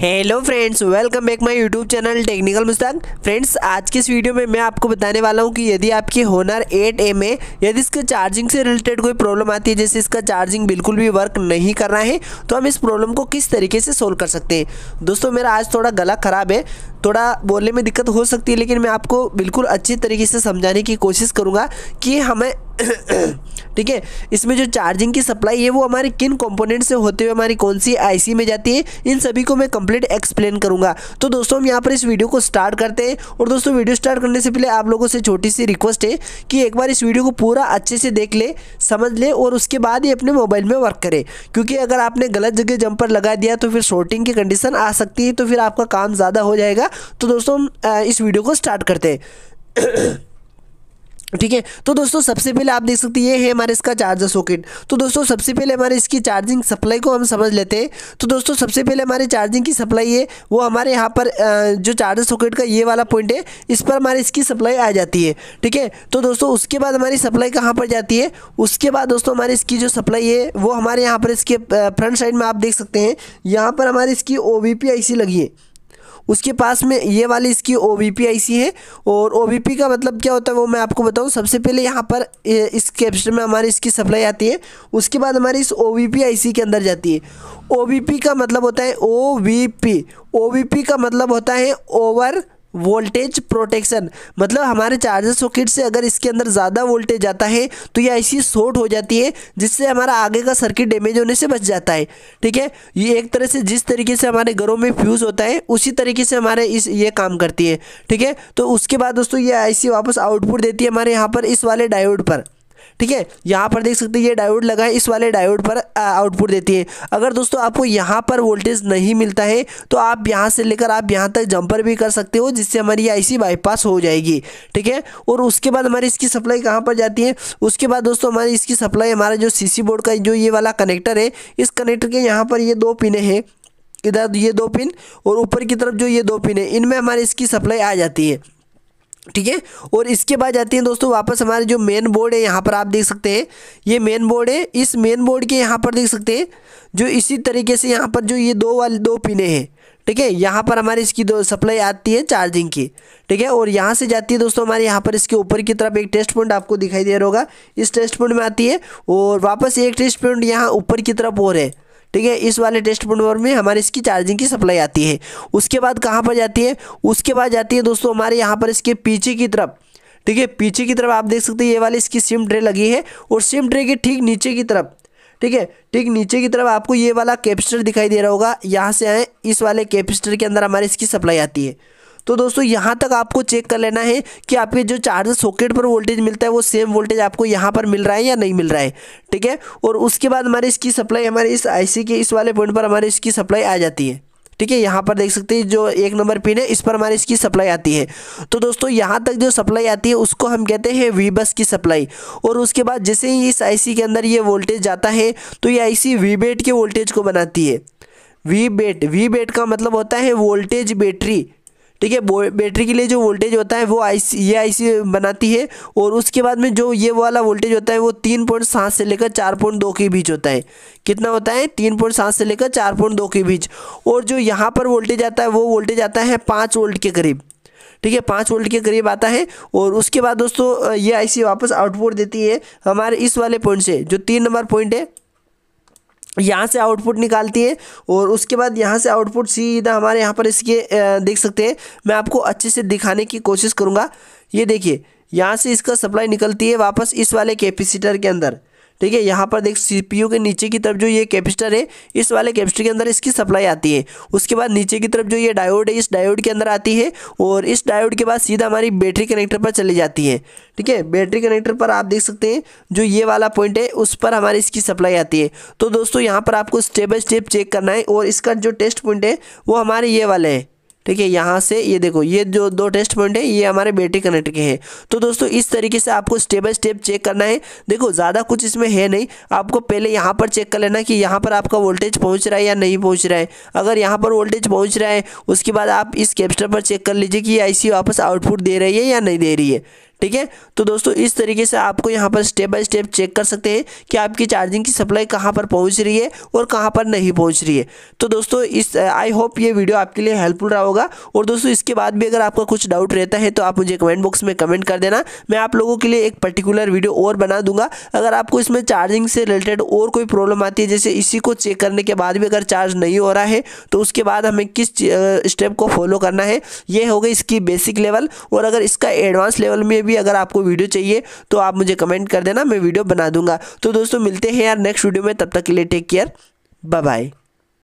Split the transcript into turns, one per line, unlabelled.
hello friends welcome back my YouTube channel technical Mustaq friends आज के इस वीडियो में मैं आपको बताने वाला हूं कि यदि आपके होनर 8 ए में यदि इसके चार्जिंग से रिलेटेड कोई प्रॉब्लम आती है जैसे इसका चार्जिंग बिल्कुल भी वर्क नहीं कर रहा है तो हम इस प्रॉब्लम को किस तरीके से सोल्व कर सकते हैं दोस्तों मेरा आज थोड़ा गला ख़राब है थोड़ा बोलने में दिक्कत हो सकती है लेकिन मैं आपको बिल्कुल अच्छे तरीके से समझाने की कोशिश करूँगा कि हमें ठीक है इसमें जो चार्जिंग की सप्लाई है वो हमारे किन कंपोनेंट से होते हुए हमारी कौन सी आईसी में जाती है इन सभी को मैं कंप्लीट एक्सप्लेन करूंगा तो दोस्तों हम यहाँ पर इस वीडियो को स्टार्ट करते हैं और दोस्तों वीडियो स्टार्ट करने से पहले आप लोगों से छोटी सी रिक्वेस्ट है कि एक बार इस वीडियो को पूरा अच्छे से देख ले समझ ले और उसके बाद ही अपने मोबाइल में वर्क करें क्योंकि अगर आपने गलत जगह जंपर लगा दिया तो फिर शॉर्टिंग की कंडीशन आ सकती है तो फिर आपका काम ज़्यादा हो जाएगा तो दोस्तों हम इस वीडियो को स्टार्ट करते हैं ठीक है तो दोस्तों सबसे पहले आप देख सकते हैं ये है हमारे इसका चार्जर सॉकेट तो दोस्तों सबसे पहले हमारे इसकी चार्जिंग सप्लाई को हम समझ लेते हैं तो दोस्तों सबसे पहले हमारे चार्जिंग की सप्लाई है वो हमारे यहाँ पर जो चार्जर सॉकेट का ये वाला पॉइंट है इस पर हमारे इसकी सप्लाई आ जाती है ठीक है तो दोस्तों उसके बाद हमारी सप्लाई कहाँ पर जाती है उसके बाद दोस्तों हमारी इसकी जो सप्लाई है वो हमारे यहाँ पर इसके फ्रंट साइड में आप देख सकते हैं यहाँ पर हमारी इसकी ओ बी लगी है उसके पास में ये वाली इसकी ओ वी पी आई सी है और ओ वी पी का मतलब क्या होता है वो मैं आपको बताऊँ सबसे पहले यहाँ पर इस कैप्शन में हमारी इसकी सप्लाई आती है उसके बाद हमारी इस ओ वी पी आई सी के अंदर जाती है ओ वी पी का मतलब होता है O V P O V P का मतलब होता है ओवर वोल्टेज प्रोटेक्शन मतलब हमारे चार्जर सॉकेट से अगर इसके अंदर ज़्यादा वोल्टेज आता है तो ये ऐसी शॉर्ट हो जाती है जिससे हमारा आगे का सर्किट डैमेज होने से बच जाता है ठीक है ये एक तरह से जिस तरीके से हमारे घरों में फ्यूज़ होता है उसी तरीके से हमारे इस ये काम करती है ठीक है तो उसके बाद दोस्तों ये ऐसी वापस आउटपुट देती है हमारे यहाँ पर इस वाले डायोड पर ठीक है यहाँ पर देख सकते हैं ये डायोड लगा है इस वाले डायोड पर आउटपुट देती है अगर दोस्तों आपको यहाँ पर वोल्टेज नहीं मिलता है तो आप यहाँ से लेकर आप यहाँ तक जंपर भी कर सकते हो जिससे हमारी आईसी बाईपास हो जाएगी ठीक है और उसके बाद हमारी इसकी सप्लाई कहाँ पर जाती है उसके बाद दोस्तों हमारी इसकी सप्लाई हमारा जो सी बोर्ड का जो ये वाला कनेक्टर है इस कनेक्टर के यहाँ पर ये दो पिने हैं इधर ये दो पिन और ऊपर की तरफ जो ये दो पिन है इनमें हमारी इसकी सप्लाई आ जाती है ठीक है और इसके बाद जाती है दोस्तों वापस हमारे जो मेन बोर्ड है यहाँ पर आप देख सकते हैं ये मेन बोर्ड है इस मेन बोर्ड के यहाँ पर देख सकते हैं जो इसी तरीके से यहाँ पर जो ये दो वाले दो पिने हैं ठीक है यहाँ पर हमारी इसकी दो सप्लाई आती है चार्जिंग की ठीक है और यहाँ से जाती है दोस्तों हमारे यहाँ पर इसके ऊपर की तरफ एक टेस्ट पॉइंट आपको दिखाई दे रहा होगा इस टेस्ट पॉइंट में आती है और वापस एक टेस्ट पॉइंट यहाँ ऊपर की तरफ और है ठीक है इस वाले टेस्ट मोड में हमारे इसकी चार्जिंग की सप्लाई आती है उसके बाद कहाँ पर जाती है उसके बाद जाती है दोस्तों हमारे यहाँ पर इसके पीछे की तरफ ठीक है पीछे की तरफ आप देख सकते हैं ये वाली इसकी सिम ट्रे लगी है और सिम ट्रे के ठीक नीचे की तरफ ठीक है ठीक नीचे की तरफ आपको ये वाला कैपेसिटर दिखाई दे रहा होगा यहाँ से आए इस वाले कैपेसिटर के अंदर हमारी इसकी सप्लाई आती है तो दोस्तों यहाँ तक आपको चेक कर लेना है कि आपके जो चार्जर सॉकेट पर वोल्टेज मिलता है वो सेम वोल्टेज आपको यहाँ पर मिल रहा है या नहीं मिल रहा है ठीक है और उसके बाद हमारे इसकी सप्लाई हमारे इस आई के इस वाले पॉइंट पर हमारे इसकी सप्लाई आ जाती है ठीक है यहाँ पर देख सकते हैं जो एक नंबर पिन है इस पर हमारी इसकी सप्लाई आती है तो दोस्तों यहाँ तक जो सप्लाई आती है उसको हम कहते हैं वी बस की सप्लाई और उसके बाद जैसे ही इस आईसी के अंदर ये वोल्टेज जाता है तो ये आईसी वी बेट के वोल्टेज को बनाती है वी बेट वी बेट का मतलब होता है वोल्टेज बैटरी ठीक है बैटरी के लिए जो वोल्टेज होता है वो आई ये आई बनाती है और उसके बाद में जो ये वाला वोल्टेज होता है वो तीन पॉइंट सात से लेकर चार पॉइंट दो के बीच होता है कितना होता है तीन पॉइंट सात से लेकर चार पॉइंट दो के बीच और जो यहाँ पर वोल्टेज आता है वो वोल्टेज आता है पाँच वोल्ट के करीब ठीक है पाँच वोल्ट के करीब आता है और उसके बाद दोस्तों ये आईसी वापस आउटपुट देती है हमारे इस वाले पॉइंट से जो तीन नंबर पॉइंट है यहाँ से आउटपुट निकालती है और उसके बाद यहाँ से आउटपुट सीधा हमारे यहाँ पर इसके देख सकते हैं मैं आपको अच्छे से दिखाने की कोशिश करूँगा ये देखिए यहाँ से इसका सप्लाई निकलती है वापस इस वाले कैपेसिटर के अंदर ठीक है यहाँ पर देख सीपीयू के नीचे की तरफ जो ये कैपेसिटर है इस वाले कैपेसिटर के अंदर इसकी सप्लाई आती है उसके बाद नीचे की तरफ जो ये डायोड है इस डायोड के अंदर आती है और इस डायोड के बाद सीधा हमारी बैटरी कनेक्टर पर चली जाती है ठीक है बैटरी कनेक्टर पर आप देख सकते हैं जो ये वाला पॉइंट है उस पर हमारी इसकी सप्लाई आती है तो दोस्तों यहाँ पर आपको स्टेप बाई स्टेप चेक करना है और इसका जो टेस्ट पॉइंट है वो हमारे ये वाले हैं ठीक है यहाँ से ये देखो ये जो दो टेस्ट पॉइंट है ये हमारे बेटे कनेक्ट के हैं तो दोस्तों इस तरीके से आपको स्टेप बाय स्टेप चेक करना है देखो ज़्यादा कुछ इसमें है नहीं आपको पहले यहाँ पर चेक कर लेना कि यहाँ पर आपका वोल्टेज पहुँच रहा है या नहीं पहुँच रहा है अगर यहाँ पर वोल्टेज पहुँच रहा है उसके बाद आप इस कैप्स्टर पर चेक कर लीजिए कि आई वापस आउटपुट दे रही है या नहीं दे रही है ठीक है तो दोस्तों इस तरीके से आपको यहाँ पर स्टेप बाय स्टेप चेक कर सकते हैं कि आपकी चार्जिंग की सप्लाई कहाँ पर पहुँच रही है और कहाँ पर नहीं पहुँच रही है तो दोस्तों इस आई होप ये वीडियो आपके लिए हेल्पफुल रहा होगा और दोस्तों इसके बाद भी अगर आपका कुछ डाउट रहता है तो आप मुझे कमेंट बॉक्स में कमेंट कर देना मैं आप लोगों के लिए एक पर्टिकुलर वीडियो और बना दूंगा अगर आपको इसमें चार्जिंग से रिलेटेड और कोई प्रॉब्लम आती है जैसे इसी को चेक करने के बाद भी अगर चार्ज नहीं हो रहा है तो उसके बाद हमें किस स्टेप को फॉलो करना है ये हो गई इसकी बेसिक लेवल और अगर इसका एडवांस लेवल में भी अगर आपको वीडियो चाहिए तो आप मुझे कमेंट कर देना मैं वीडियो बना दूंगा तो दोस्तों मिलते हैं यार नेक्स्ट वीडियो में तब तक के लिए टेक केयर बाय बाय